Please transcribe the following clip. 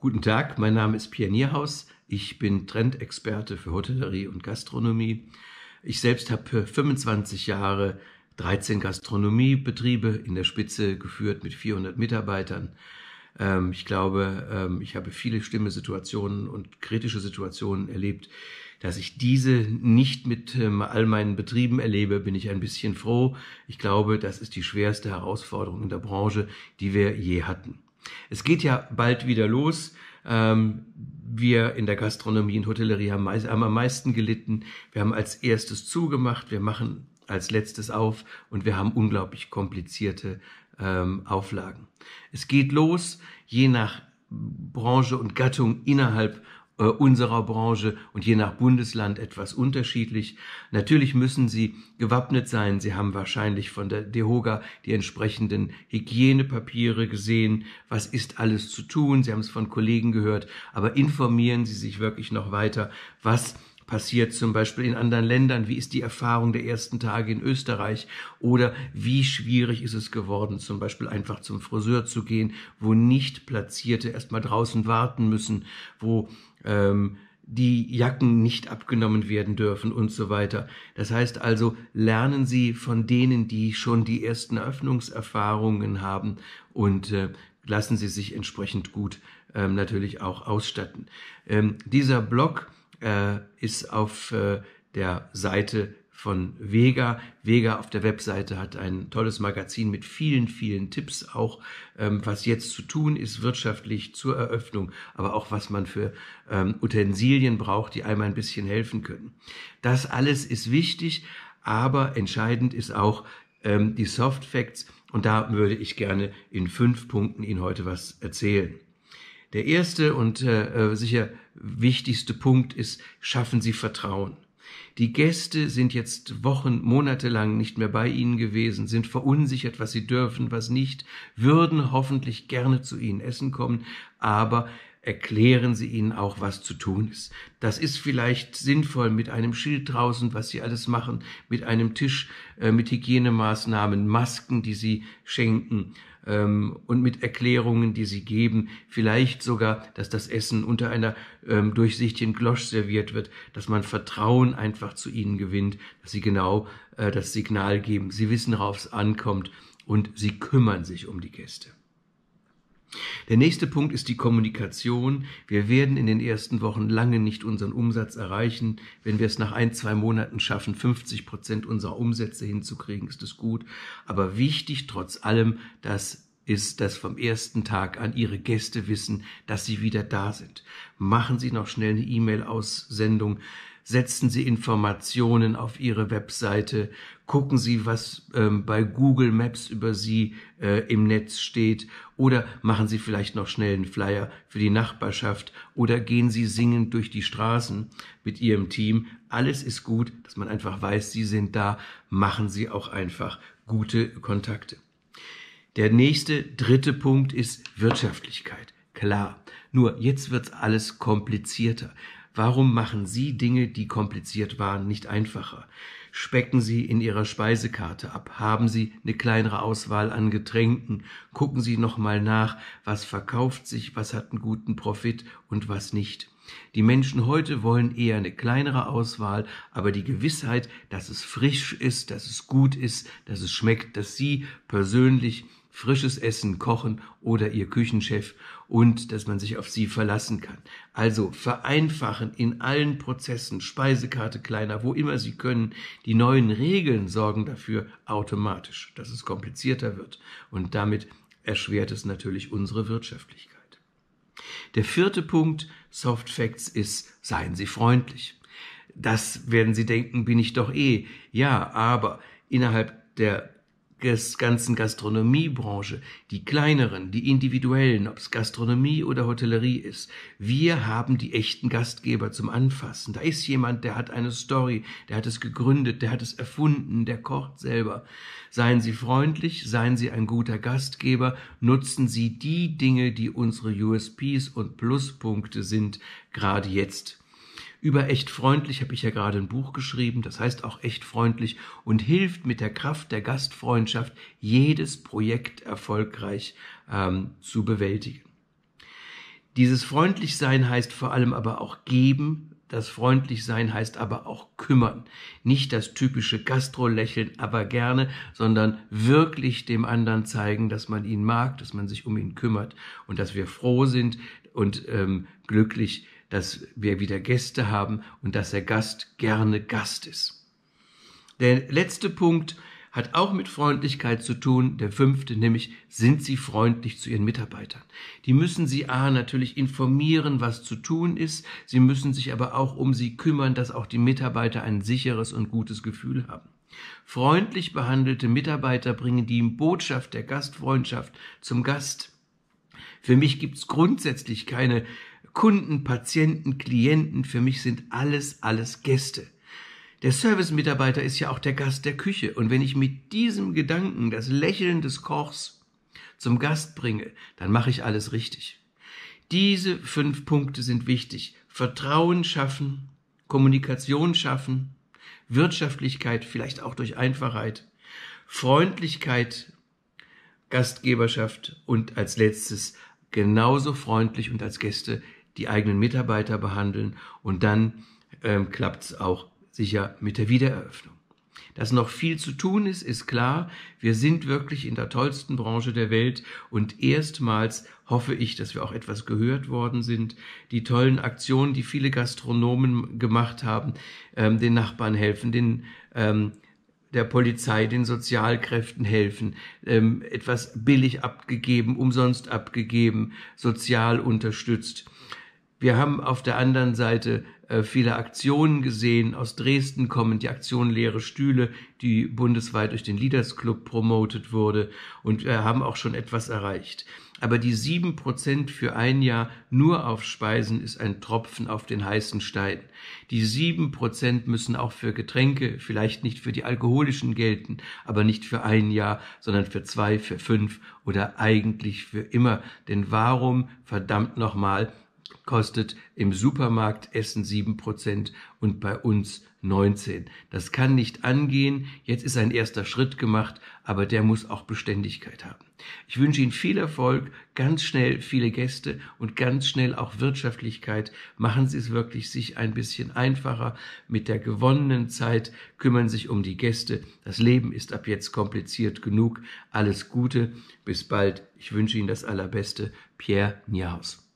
Guten Tag, mein Name ist Pionierhaus. Ich bin Trendexperte für Hotellerie und Gastronomie. Ich selbst habe 25 Jahre 13 Gastronomiebetriebe in der Spitze geführt mit 400 Mitarbeitern. Ähm, ich glaube, ähm, ich habe viele schlimme Situationen und kritische Situationen erlebt. Dass ich diese nicht mit ähm, all meinen Betrieben erlebe, bin ich ein bisschen froh. Ich glaube, das ist die schwerste Herausforderung in der Branche, die wir je hatten. Es geht ja bald wieder los. Ähm, wir in der Gastronomie und Hotellerie haben, haben am meisten gelitten. Wir haben als erstes zugemacht, wir machen als letztes auf und wir haben unglaublich komplizierte ähm, Auflagen. Es geht los, je nach Branche und Gattung innerhalb äh, unserer Branche und je nach Bundesland etwas unterschiedlich. Natürlich müssen sie gewappnet sein. Sie haben wahrscheinlich von der DEHOGA die entsprechenden Hygienepapiere gesehen. Was ist alles zu tun? Sie haben es von Kollegen gehört. Aber informieren Sie sich wirklich noch weiter, was passiert zum Beispiel in anderen Ländern? Wie ist die Erfahrung der ersten Tage in Österreich? Oder wie schwierig ist es geworden, zum Beispiel einfach zum Friseur zu gehen, wo nicht Platzierte erstmal draußen warten müssen, wo ähm, die Jacken nicht abgenommen werden dürfen und so weiter. Das heißt also, lernen Sie von denen, die schon die ersten Öffnungserfahrungen haben und äh, lassen Sie sich entsprechend gut ähm, natürlich auch ausstatten. Ähm, dieser Blog äh, ist auf äh, der Seite von Vega. Vega auf der Webseite hat ein tolles Magazin mit vielen, vielen Tipps, auch ähm, was jetzt zu tun ist wirtschaftlich zur Eröffnung, aber auch was man für ähm, Utensilien braucht, die einmal ein bisschen helfen können. Das alles ist wichtig, aber entscheidend ist auch ähm, die Soft Facts und da würde ich gerne in fünf Punkten Ihnen heute was erzählen. Der erste und äh, äh, sicher wichtigste Punkt ist, schaffen Sie Vertrauen. Die Gäste sind jetzt Wochen, Monate lang nicht mehr bei Ihnen gewesen, sind verunsichert, was sie dürfen, was nicht, würden hoffentlich gerne zu Ihnen essen kommen, aber erklären Sie ihnen auch, was zu tun ist. Das ist vielleicht sinnvoll mit einem Schild draußen, was Sie alles machen, mit einem Tisch, äh, mit Hygienemaßnahmen, Masken, die Sie schenken, ähm, und mit Erklärungen, die sie geben, vielleicht sogar, dass das Essen unter einer ähm, durchsichtigen Glosch serviert wird, dass man Vertrauen einfach zu ihnen gewinnt, dass sie genau äh, das Signal geben, sie wissen, worauf es ankommt und sie kümmern sich um die Gäste. Der nächste Punkt ist die Kommunikation. Wir werden in den ersten Wochen lange nicht unseren Umsatz erreichen. Wenn wir es nach ein, zwei Monaten schaffen, 50 Prozent unserer Umsätze hinzukriegen, ist es gut. Aber wichtig trotz allem, dass ist, dass vom ersten Tag an Ihre Gäste wissen, dass Sie wieder da sind. Machen Sie noch schnell eine E-Mail-Aussendung setzen Sie Informationen auf Ihre Webseite, gucken Sie, was ähm, bei Google Maps über Sie äh, im Netz steht oder machen Sie vielleicht noch schnell einen Flyer für die Nachbarschaft oder gehen Sie singend durch die Straßen mit Ihrem Team. Alles ist gut, dass man einfach weiß, Sie sind da, machen Sie auch einfach gute Kontakte. Der nächste, dritte Punkt ist Wirtschaftlichkeit. Klar, nur jetzt wird's alles komplizierter. Warum machen Sie Dinge, die kompliziert waren, nicht einfacher? Specken Sie in Ihrer Speisekarte ab, haben Sie eine kleinere Auswahl an Getränken, gucken Sie nochmal nach, was verkauft sich, was hat einen guten Profit und was nicht. Die Menschen heute wollen eher eine kleinere Auswahl, aber die Gewissheit, dass es frisch ist, dass es gut ist, dass es schmeckt, dass Sie persönlich frisches Essen kochen oder ihr Küchenchef und dass man sich auf sie verlassen kann. Also vereinfachen in allen Prozessen, Speisekarte kleiner, wo immer Sie können. Die neuen Regeln sorgen dafür automatisch, dass es komplizierter wird und damit erschwert es natürlich unsere Wirtschaftlichkeit. Der vierte Punkt Soft Facts ist, seien Sie freundlich. Das werden Sie denken, bin ich doch eh. Ja, aber innerhalb der ganzen Gastronomiebranche, die kleineren, die individuellen, ob es Gastronomie oder Hotellerie ist. Wir haben die echten Gastgeber zum Anfassen. Da ist jemand, der hat eine Story, der hat es gegründet, der hat es erfunden, der kocht selber. Seien Sie freundlich, seien Sie ein guter Gastgeber, nutzen Sie die Dinge, die unsere USPs und Pluspunkte sind, gerade jetzt. Über echt freundlich habe ich ja gerade ein Buch geschrieben, das heißt auch echt freundlich und hilft mit der Kraft der Gastfreundschaft, jedes Projekt erfolgreich ähm, zu bewältigen. Dieses Freundlichsein heißt vor allem aber auch geben, das Freundlichsein heißt aber auch kümmern. Nicht das typische Gastro-Lächeln, aber gerne, sondern wirklich dem anderen zeigen, dass man ihn mag, dass man sich um ihn kümmert und dass wir froh sind und ähm, glücklich, dass wir wieder Gäste haben und dass der Gast gerne Gast ist. Der letzte Punkt hat auch mit Freundlichkeit zu tun, der fünfte, nämlich sind Sie freundlich zu Ihren Mitarbeitern. Die müssen Sie A natürlich informieren, was zu tun ist, Sie müssen sich aber auch um Sie kümmern, dass auch die Mitarbeiter ein sicheres und gutes Gefühl haben. Freundlich behandelte Mitarbeiter bringen die Botschaft der Gastfreundschaft zum Gast. Für mich gibt's grundsätzlich keine Kunden, Patienten, Klienten, für mich sind alles, alles Gäste. Der Service-Mitarbeiter ist ja auch der Gast der Küche. Und wenn ich mit diesem Gedanken das Lächeln des Kochs zum Gast bringe, dann mache ich alles richtig. Diese fünf Punkte sind wichtig. Vertrauen schaffen, Kommunikation schaffen, Wirtschaftlichkeit vielleicht auch durch Einfachheit, Freundlichkeit, Gastgeberschaft und als letztes genauso freundlich und als Gäste die eigenen Mitarbeiter behandeln und dann ähm, klappt es auch sicher mit der Wiedereröffnung. Dass noch viel zu tun ist, ist klar. Wir sind wirklich in der tollsten Branche der Welt und erstmals hoffe ich, dass wir auch etwas gehört worden sind. Die tollen Aktionen, die viele Gastronomen gemacht haben, ähm, den Nachbarn helfen, den ähm, der Polizei, den Sozialkräften helfen, ähm, etwas billig abgegeben, umsonst abgegeben, sozial unterstützt. Wir haben auf der anderen Seite äh, viele Aktionen gesehen. Aus Dresden kommen die Aktion Leere Stühle, die bundesweit durch den Leaders Club promotet wurde. Und wir äh, haben auch schon etwas erreicht. Aber die sieben Prozent für ein Jahr nur auf Speisen ist ein Tropfen auf den heißen Stein. Die sieben Prozent müssen auch für Getränke, vielleicht nicht für die alkoholischen gelten, aber nicht für ein Jahr, sondern für zwei, für fünf oder eigentlich für immer. Denn warum, verdammt nochmal, kostet im Supermarkt Essen 7% und bei uns 19. Das kann nicht angehen. Jetzt ist ein erster Schritt gemacht, aber der muss auch Beständigkeit haben. Ich wünsche Ihnen viel Erfolg, ganz schnell viele Gäste und ganz schnell auch Wirtschaftlichkeit. Machen Sie es wirklich sich ein bisschen einfacher. Mit der gewonnenen Zeit kümmern Sie sich um die Gäste. Das Leben ist ab jetzt kompliziert genug. Alles Gute. Bis bald. Ich wünsche Ihnen das Allerbeste. Pierre Niaus.